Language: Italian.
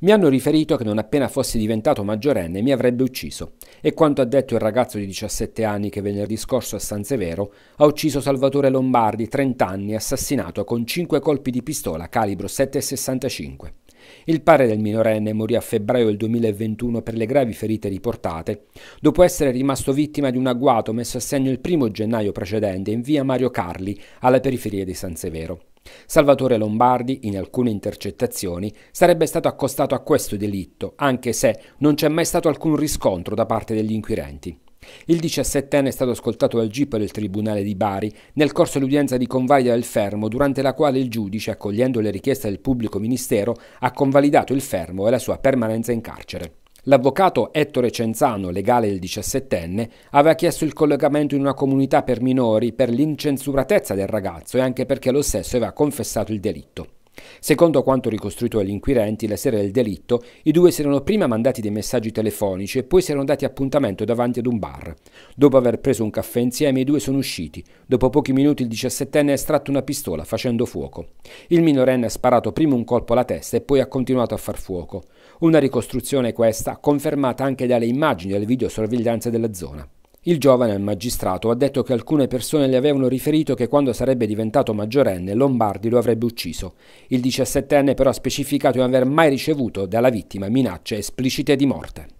Mi hanno riferito che non appena fossi diventato maggiorenne mi avrebbe ucciso. E quanto ha detto il ragazzo di 17 anni che venerdì scorso a San Severo ha ucciso Salvatore Lombardi, 30 anni, assassinato con 5 colpi di pistola calibro 7,65. Il padre del minorenne morì a febbraio del 2021 per le gravi ferite riportate, dopo essere rimasto vittima di un agguato messo a segno il 1 gennaio precedente in via Mario Carli, alla periferia di San Severo. Salvatore Lombardi, in alcune intercettazioni, sarebbe stato accostato a questo delitto, anche se non c'è mai stato alcun riscontro da parte degli inquirenti. Il 17enne è stato ascoltato dal GIP del Tribunale di Bari nel corso dell'udienza di convalida del fermo, durante la quale il giudice, accogliendo le richieste del pubblico ministero, ha convalidato il fermo e la sua permanenza in carcere. L'avvocato Ettore Cenzano, legale del 17enne, aveva chiesto il collegamento in una comunità per minori per l'incensuratezza del ragazzo e anche perché lo stesso aveva confessato il delitto. Secondo quanto ricostruito dagli inquirenti, la sera del delitto, i due si erano prima mandati dei messaggi telefonici e poi si erano dati appuntamento davanti ad un bar. Dopo aver preso un caffè insieme, i due sono usciti. Dopo pochi minuti il 17enne ha estratto una pistola facendo fuoco. Il minorenne ha sparato prima un colpo alla testa e poi ha continuato a far fuoco. Una ricostruzione questa confermata anche dalle immagini e dalle videosorveglianze della zona. Il giovane al magistrato ha detto che alcune persone le avevano riferito che quando sarebbe diventato maggiorenne Lombardi lo avrebbe ucciso. Il 17enne però ha specificato di non aver mai ricevuto dalla vittima minacce esplicite di morte.